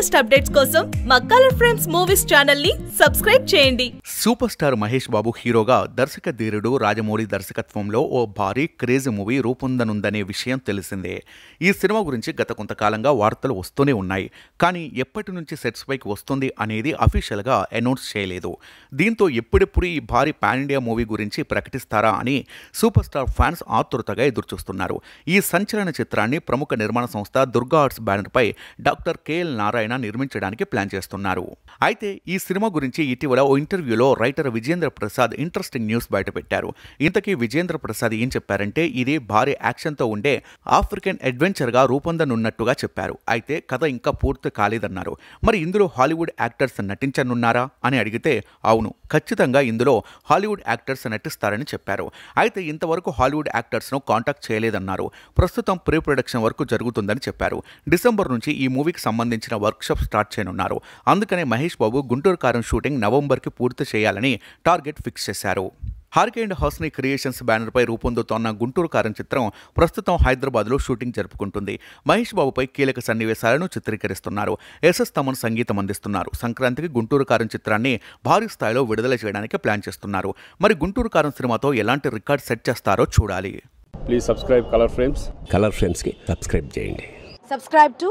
latest updates కోసం మా colour friends movies channel ని సబ్స్క్రైబ్ చేయండి సూపర్ స్టార్ మహేష్ బాబు హీరోగా దర్శక ధీరుడు రాజమౌళి దర్శకత్వంలో ఓ భారీ క్రేజ్ మూవీ రూపొందనుందనే విషయం తెలిసిందే ఈ సినిమా గురించి గత కొంతకాలంగా వార్తలు వస్తూనే ఉన్నాయి కానీ ఎప్పటి నుంచి సెట్స్ పైకి వస్తుంది అనేది అఫీషియల్ గా అనౌన్స్ చేయలేదు దీంతో ఎప్పుడెప్పుడు ఈ భారీ పాన్ ఇండియా మూవీ గురించి ప్రకటిస్తారా అని సూపర్ స్టార్ ఫ్యాన్స్ ఆతృతగా ఎదురుచూస్తున్నారు ఈ సంచలన చిత్రాన్ని ప్రముఖ నిర్మాణ సంస్థ దుర్గా ఆర్ట్స్ బ్యానర్ పై డాక్టర్ కేఎల్ నారాయణ ఆయన నిర్మించడానికి ప్లాన్ చేస్తున్నారు అయితే ఈ సినిమా గురించి ఇటీవల ఓ ఇంటర్వ్యూలో writer Vijendra Prasad interesting news బయటపెట్టారు ఇంతకీ విజేంద్ర ప్రసాద్ ఏం చెప్పారంటే ఇది భారీ యాక్షన్తో ఉండే ఆఫ్రికన్ అడ్వెంచర్గా రూపొందనున్నట్టుగా చెప్పారు అయితే కథ ఇంకా పూర్తి కాలేదన్నారు మరి ఇందులో హాలీవుడ్ యాక్టర్స్ నటించనున్నారా అని అడిగితే అవును ఖచ్చితంగా ఇందులో హాలీవుడ్ యాక్టర్స్ నటిస్తారని చెప్పారు అయితే ఇంతవరకు హాలీవుడ్ యాక్టర్స్ను కాంటాక్ట్ చేయలేదన్నారు ప్రస్తుతం ప్రీ ప్రొడక్షన్ వరకు జరుగుతుందని చెప్పారు డిసెంబర్ నుంచి ఈ మూవీకి సంబంధించిన వర్క్ వర్క్షాప్ స్టార్ట్ చేయనున్నారు అందుకనే మహేష్ బాబు గుంటూరు కారం షూటింగ్ నవంబర్కి పూర్తి చేయాలని టార్గెట్ ఫిక్స్ చేశారు హార్కే అండ్ హౌస్ని క్రియేషన్స్ బ్యానర్పై రూపొందుతోన్న గుంటూరు కారం చిత్రం ప్రస్తుతం హైదరాబాద్లో షూటింగ్ జరుపుకుంటుంది మహేష్ బాబుపై కీలక సన్నివేశాలను చిత్రీకరిస్తున్నారు ఎస్ఎస్ తమన్ సంగీతం అందిస్తున్నారు సంక్రాంతికి గుంటూరు కారం చిత్రాన్ని భారీ స్థాయిలో విడుదల చేయడానికి ప్లాన్ చేస్తున్నారు మరి గుంటూరు కారం సినిమాతో ఎలాంటి రికార్డ్ సెట్ చేస్తారో చూడాలి please subscribe colour frames colour ఫ్రేమ్స్కి సబ్స్క్రైబ్ చేయండి సబ్స్క్రైబ్ టు